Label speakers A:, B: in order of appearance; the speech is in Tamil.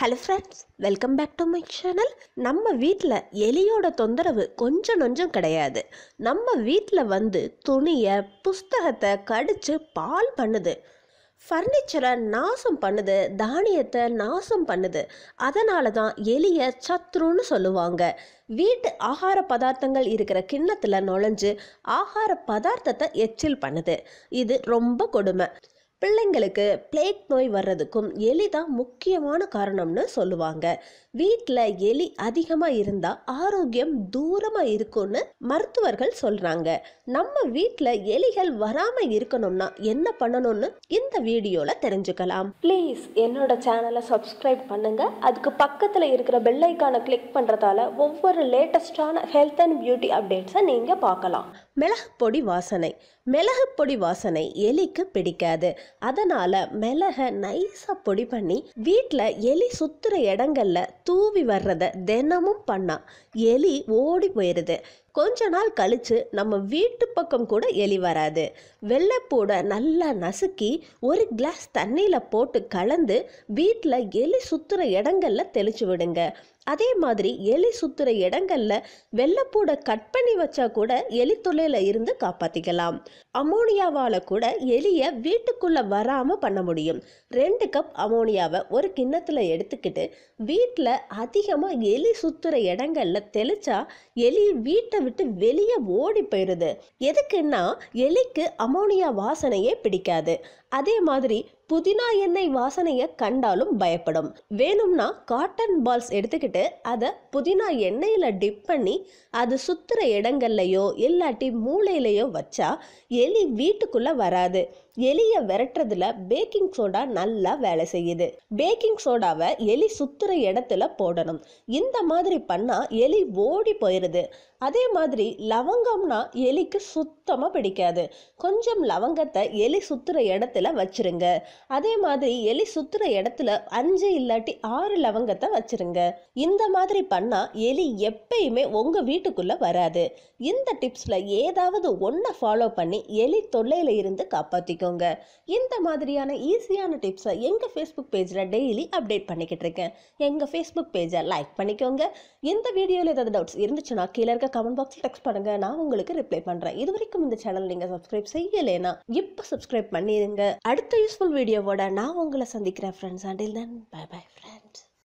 A: hello friends welcome back to my channel நம்ம வீட்டில் எலியோட தொந்தரவு கொஞ்சம் நொஞ்சம் கிடையாது நம்ம வீட்டில் வந்து துணியை புஸ்தகத்தை கடித்து பால் பண்ணுது ஃபர்னிச்சரை நாசம் பண்ணுது தானியத்தை நாசம் பண்ணுது அதனால தான் எலியை சத்ருன்னு சொல்லுவாங்க வீட்டு ஆகார பதார்த்தங்கள் இருக்கிற கிண்ணத்தில் நுழைஞ்சு ஆகார பதார்த்தத்தை எச்சில் பண்ணுது இது ரொம்ப கொடுமை பிள்ளைங்களுக்கு பிளேக் நோய் வர்றதுக்கும் எலி தான் முக்கியமான காரணம்னு சொல்லுவாங்க வீட்டில் எலி அதிகமாக இருந்தால் ஆரோக்கியம் தூரமாக இருக்கும்னு மருத்துவர்கள் சொல்கிறாங்க நம்ம வீட்டில் எலிகள் வராமல் இருக்கணும்னா என்ன பண்ணணும்னு இந்த வீடியோவில் தெரிஞ்சுக்கலாம் ப்ளீஸ் என்னோட சேனலை சப்ஸ்கிரைப் பண்ணுங்கள் அதுக்கு பக்கத்தில் இருக்கிற பெல்லைக்கானை கிளிக் பண்ணுறதால ஒவ்வொரு லேட்டஸ்டான ஹெல்த் அண்ட் பியூட்டி அப்டேட்ஸை நீங்கள் பார்க்கலாம் மிளகுப்பொடி வாசனை மிளகுப்பொடி வாசனை எலிக்கு பிடிக்காது அதனால் மிளகை நைஸா பொடி பண்ணி வீட்டில் எலி சுத்துற இடங்களில் தூவி வர்றதை தினமும் பண்ணா எலி ஓடி போயிடுது கொஞ்ச நாள் கழித்து நம்ம வீட்டு பக்கம் கூட எலி வராது வெள்ளைப்பூடை நல்லா நசுக்கி ஒரு கிளாஸ் தண்ணியில் போட்டு கலந்து வீட்டில் எலி சுத்துற இடங்களில் தெளிச்சு விடுங்க அதே மாதிரி எலி சுத்துற இடங்கள்ல வெள்ளப்பூட கட் பண்ணி வச்சா கூட எலி தொல்லையில இருந்து காப்பாத்திக்கலாம் அமோனியாவால கூட எலிய வீட்டுக்குள்ள வராம பண்ண முடியும் ரெண்டு கப் அமோனியாவை ஒரு கிண்ணத்துல எடுத்துக்கிட்டு வீட்டில் அதிகமா எலி சுத்துற இடங்கள்ல தெளிச்சா எலி வீட்டை விட்டு வெளியே ஓடி போயிருது எதுக்குன்னா எலிக்கு அமோனியா வாசனையே பிடிக்காது அதே மாதிரி புதினா எண்ணெய் வாசனையை கண்டாலும் பயப்படும் வேணும்னா காட்டன் பால்ஸ் எடுத்துக்கிட்டு அதை புதினா எண்ணெயில் டிப் பண்ணி அது சுற்றுற இடங்கள்லையோ இல்லாட்டி மூளையிலையோ வச்சா எலி வீட்டுக்குள்ளே வராது எலியை விரட்டுறதுல பேக்கிங் சோடா நல்லா வேலை செய்யுது பேக்கிங் சோடாவை எலி சுற்றுற இடத்துல போடணும் இந்த மாதிரி பண்ணால் எலி ஓடி போயிடுது அதே மாதிரி லவங்கம்னா எலிக்கு சுத்தமாக பிடிக்காது கொஞ்சம் லவங்கத்தை எலி சுற்றுற இடத்துல வச்சுருங்க அதே மாதிரி எலி சுற்றுற இடத்துல அஞ்சு இல்லாட்டி ஆறு லவங்கத்தை வச்சுருங்க இந்த மாதிரி பண்ணால் எலி எப்பயுமே உங்கள் வீட்டுக்குள்ளே வராது இந்த டிப்ஸில் ஏதாவது ஒன்றை ஃபாலோ பண்ணி எலி தொல்லையில் இருந்து காப்பாற்றிக்கோங்க இந்த மாதிரியான ஈஸியான டிப்ஸை எங்கள் ஃபேஸ்புக் பேஜில் டெய்லி அப்டேட் பண்ணிக்கிட்டு இருக்கேன் எங்கள் ஃபேஸ்புக் பேஜை லைக் பண்ணிக்கோங்க இந்த வீடியோவில் ஏதாவது டவுட்ஸ் இருந்துச்சுன்னா கீழே இருக்க கமெண்ட் பாக்ஸில் டெக்ஸ்ட் பண்ணுங்கள் நான் உங்களுக்கு ரிப்ளை பண்ணுறேன் இது வரைக்கும் இந்த சேனல் நீங்கள் சப்ஸ்கிரைப் செய்யலைனா இப்போ சப்ஸ்கிரைப் பண்ணிடுங்க அடுத்த யூஸ்ஃபுல் வீடியோவோட நான் உங்களை சந்திக்கிறேன் friends until then bye by